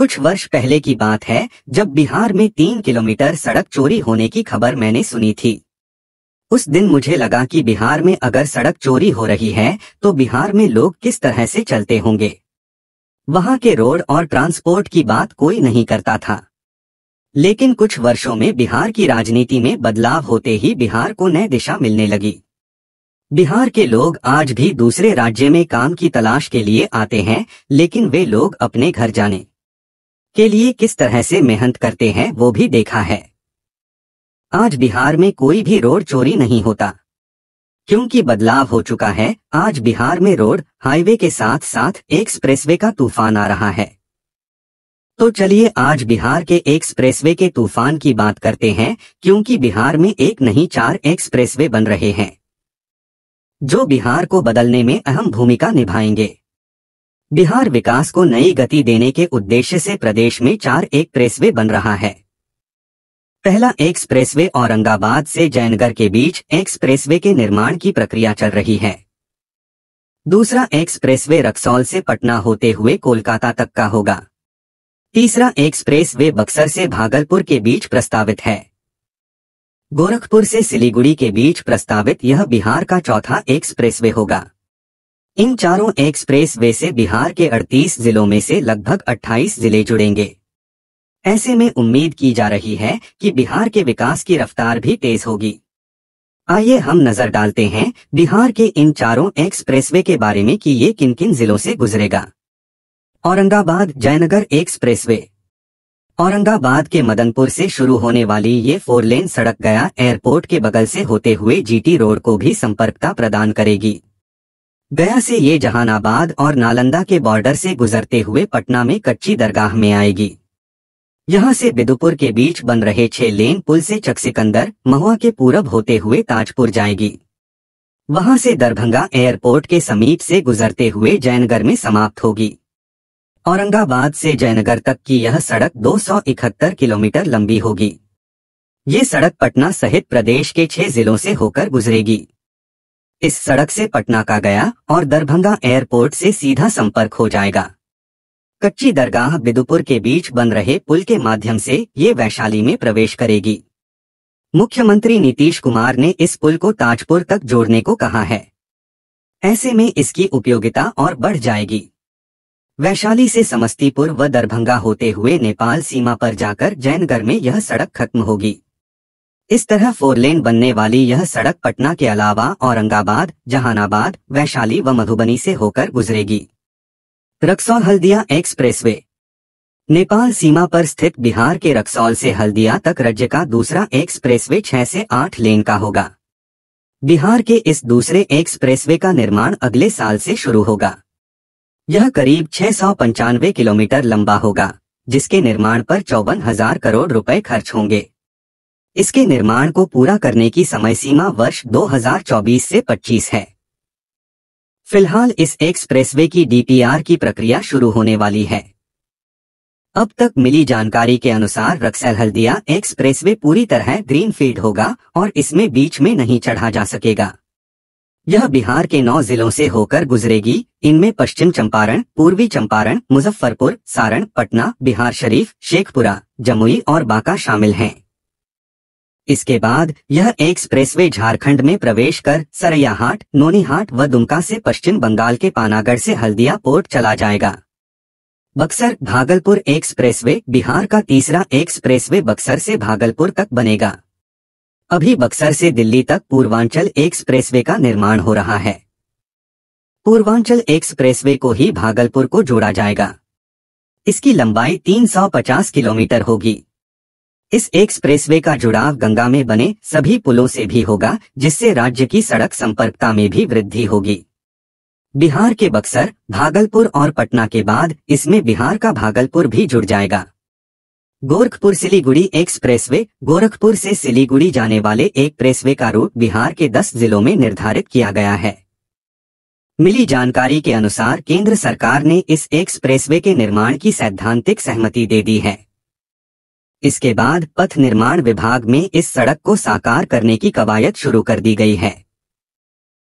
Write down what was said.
कुछ वर्ष पहले की बात है जब बिहार में तीन किलोमीटर सड़क चोरी होने की खबर मैंने सुनी थी उस दिन मुझे लगा कि बिहार में अगर सड़क चोरी हो रही है तो बिहार में लोग किस तरह से चलते होंगे वहां के रोड और ट्रांसपोर्ट की बात कोई नहीं करता था लेकिन कुछ वर्षों में बिहार की राजनीति में बदलाव होते ही बिहार को नई दिशा मिलने लगी बिहार के लोग आज भी दूसरे राज्य में काम की तलाश के लिए आते हैं लेकिन वे लोग अपने घर जाने के लिए किस तरह से मेहनत करते हैं वो भी देखा है आज बिहार में कोई भी रोड चोरी नहीं होता क्योंकि बदलाव हो चुका है आज बिहार में रोड हाईवे के साथ साथ एक्सप्रेसवे का तूफान आ रहा है तो चलिए आज बिहार के एक्सप्रेसवे के तूफान की बात करते हैं क्योंकि बिहार में एक नहीं चार एक्सप्रेसवे बन रहे हैं जो बिहार को बदलने में अहम भूमिका निभाएंगे बिहार विकास को नई गति देने के उद्देश्य से प्रदेश में चार एक्सप्रेसवे बन रहा है पहला एक्सप्रेसवे औरंगाबाद से जयनगर के बीच एक्सप्रेसवे के निर्माण की प्रक्रिया चल रही है दूसरा एक्सप्रेसवे रक्सौल से पटना होते हुए कोलकाता तक का होगा तीसरा एक्सप्रेसवे बक्सर से भागलपुर के बीच प्रस्तावित है गोरखपुर से सिलीगुड़ी के बीच प्रस्तावित यह बिहार का चौथा एक्सप्रेसवे होगा इन चारों एक्सप्रेस वे से बिहार के 38 जिलों में से लगभग 28 जिले जुड़ेंगे ऐसे में उम्मीद की जा रही है कि बिहार के विकास की रफ्तार भी तेज होगी आइए हम नजर डालते हैं बिहार के इन चारों एक्सप्रेसवे के बारे में कि ये किन किन जिलों से गुजरेगा औरंगाबाद जयनगर एक्सप्रेसवे औरंगाबाद के मदनपुर से शुरू होने वाली ये फोर लेन सड़क गया एयरपोर्ट के बगल से होते हुए जीटी रोड को भी संपर्कता प्रदान करेगी गया से ये जहानाबाद और नालंदा के बॉर्डर से गुजरते हुए पटना में कच्ची दरगाह में आएगी यहाँ से बिदुपुर के बीच बन रहे छह लेन पुल से चकसिकंदर महुआ के पूरब होते हुए ताजपुर जाएगी वहां से दरभंगा एयरपोर्ट के समीप से गुजरते हुए जयनगर में समाप्त होगी औरंगाबाद से जयनगर तक की यह सड़क 271 किलोमीटर लंबी होगी ये सड़क पटना सहित प्रदेश के छह जिलों से होकर गुजरेगी इस सड़क से पटना का गया और दरभंगा एयरपोर्ट से सीधा संपर्क हो जाएगा कच्ची दरगाह बिदुपुर के बीच बन रहे पुल के माध्यम से ये वैशाली में प्रवेश करेगी मुख्यमंत्री नीतीश कुमार ने इस पुल को ताजपुर तक जोड़ने को कहा है ऐसे में इसकी उपयोगिता और बढ़ जाएगी वैशाली से समस्तीपुर व दरभंगा होते हुए नेपाल सीमा पर जाकर जैनगर में यह सड़क खत्म होगी इस तरह फोर लेन बनने वाली यह सड़क पटना के अलावा औरंगाबाद जहानाबाद वैशाली व मधुबनी से होकर गुजरेगी रक्सौल हल्दिया एक्सप्रेसवे नेपाल सीमा पर स्थित बिहार के रक्सौल से हल्दिया तक राज्य का दूसरा एक्सप्रेसवे छह से आठ लेन का होगा बिहार के इस दूसरे एक्सप्रेसवे का निर्माण अगले साल से शुरू होगा यह करीब छह किलोमीटर लंबा होगा जिसके निर्माण पर चौवन हजार करोड़ रुपए खर्च होंगे इसके निर्माण को पूरा करने की समय सीमा वर्ष 2024 से 25 है फिलहाल इस एक्सप्रेसवे की डीपीआर की प्रक्रिया शुरू होने वाली है अब तक मिली जानकारी के अनुसार रक्सल हल्दिया एक्सप्रेसवे पूरी तरह ग्रीनफील्ड होगा और इसमें बीच में नहीं चढ़ा जा सकेगा यह बिहार के नौ जिलों से होकर गुजरेगी इनमें पश्चिम चंपारण पूर्वी चंपारण मुजफ्फरपुर सारण पटना बिहार शरीफ शेखपुरा जमुई और बांका शामिल हैं इसके बाद यह एक्सप्रेसवे झारखंड में प्रवेश कर सरैयाहाट नोनीहाट व दुमका से पश्चिम बंगाल के पानागढ़ से हल्दिया पोर्ट चला जाएगा बक्सर भागलपुर एक्सप्रेसवे बिहार का तीसरा एक्सप्रेसवे बक्सर से भागलपुर तक बनेगा अभी बक्सर से दिल्ली तक पूर्वांचल एक्सप्रेसवे का निर्माण हो रहा है पूर्वांचल एक्सप्रेसवे को ही भागलपुर को जोड़ा जाएगा इसकी लंबाई 350 किलोमीटर होगी इस एक्सप्रेसवे का जुड़ाव गंगा में बने सभी पुलों से भी होगा जिससे राज्य की सड़क संपर्कता में भी वृद्धि होगी बिहार के बक्सर भागलपुर और पटना के बाद इसमें बिहार का भागलपुर भी जुड़ जाएगा गोरखपुर सिलीगुड़ी एक्सप्रेसवे गोरखपुर से सिलीगुड़ी जाने वाले एक प्रेसवे का रूट बिहार के 10 जिलों में निर्धारित किया गया है मिली जानकारी के अनुसार केंद्र सरकार ने इस एक्सप्रेसवे के निर्माण की सैद्धांतिक सहमति दे दी है इसके बाद पथ निर्माण विभाग में इस सड़क को साकार करने की कवायद शुरू कर दी गई है